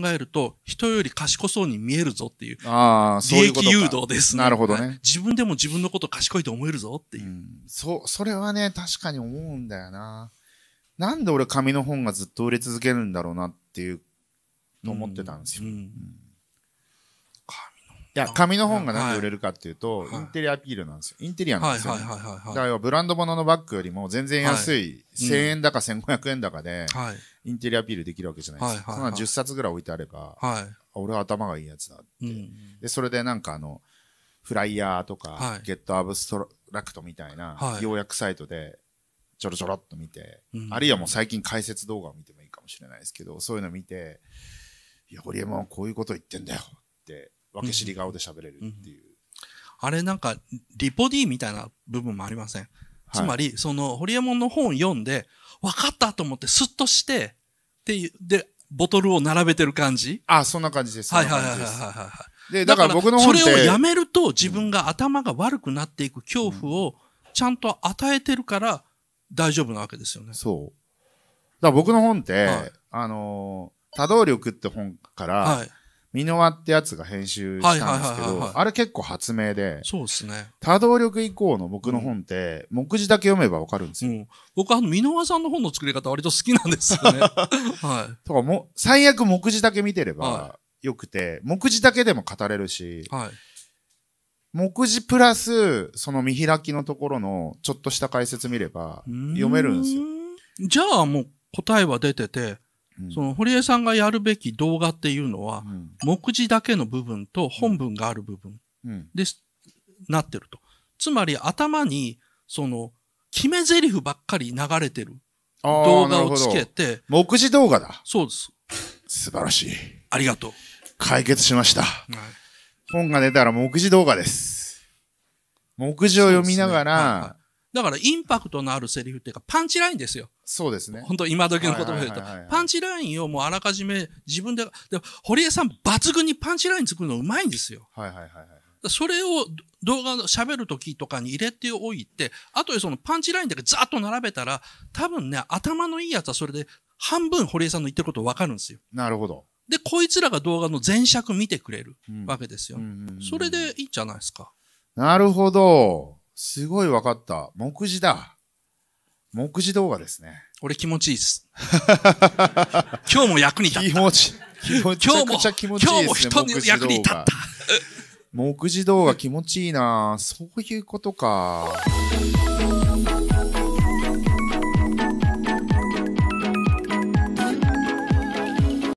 考えると、人より賢そうに見えるぞっていう。ああ、そういう利益誘導ですね。なるほどね、自分でも自分のこと賢いと思えるぞっていう。うん、そう、それはね、確かに思うんだよな。なんで俺紙の本がずっと売れ続けるんだろうなっていう、の思ってたんですよ。うん、うんいや、紙の本が何で売れるかっていうと、インテリアアピールなんですよ。インテリアなんですよ、ね。だからブランド物のバッグよりも全然安い、1000円だか1500円だかで、インテリアアピールできるわけじゃないですか。そんな10冊ぐらい置いてあれば、俺は頭がいいやつだって。で、それでなんかあの、フライヤーとか、ゲットアブストラクトみたいな、要約サイトで、ちょろちょろっと見て、あるいはもう最近解説動画を見てもいいかもしれないですけど、そういうの見て、いや、ホリエモンはこういうこと言ってんだよって、分け知り顔で喋れるっていう、うんうん、あれなんかリポディみたいな部分もありません、はい、つまりそのホリエモンの本読んで分かったと思ってスッとしてっていうでボトルを並べてる感じあそんな感じですはいはいはいはいはいでだから僕の本ってそれをやめると自分が頭が悪くなっていく恐怖をちゃんと与えてるから大丈夫なわけですよね、うん、そうだから僕の本って、はい、あのー多動力って本から、はい、ミノワってやつが編集したんですけど、あれ結構発明で、そうですね。多動力以降の僕の本って、うん、目次だけ読めばわかるんですよ。うん、僕はあの、ミノワさんの本の作り方割と好きなんですよね。はい。とかも、最悪目次だけ見てればよくて、はい、目次だけでも語れるし、はい。目次プラス、その見開きのところのちょっとした解説見れば読めるんですよ。じゃあもう答えは出てて、その堀江さんがやるべき動画っていうのは、目次だけの部分と本文がある部分です、なってると。つまり頭に、その、決め台詞ばっかり流れてる動画をつけて。目次動画だ。そうです。素晴らしい。ありがとう。解決しました。はい、本が出たら目次動画です。目次を読みながら、だからインパクトのあるセリフっていうか、パンチラインですよ。そうですね。本当今時の言葉で言うと。パンチラインをもうあらかじめ自分で、で堀江さん抜群にパンチライン作るのうまいんですよ。はいはいはい、はい。それを動画の喋る時とかに入れておいて、あとでそのパンチラインだけざっと並べたら、多分ね、頭のいいやつはそれで半分堀江さんの言ってることわかるんですよ。なるほど。で、こいつらが動画の前尺見てくれるわけですよ。それでいいんじゃないですか。なるほど。すごい分かった。目次だ。目次動画ですね。俺気持ちいいです。今日も役に立った。気持ち、気持ち、今日も、気持ちいいですね、今日も人に役に立った。目次動画気持ちいいなそういうことか。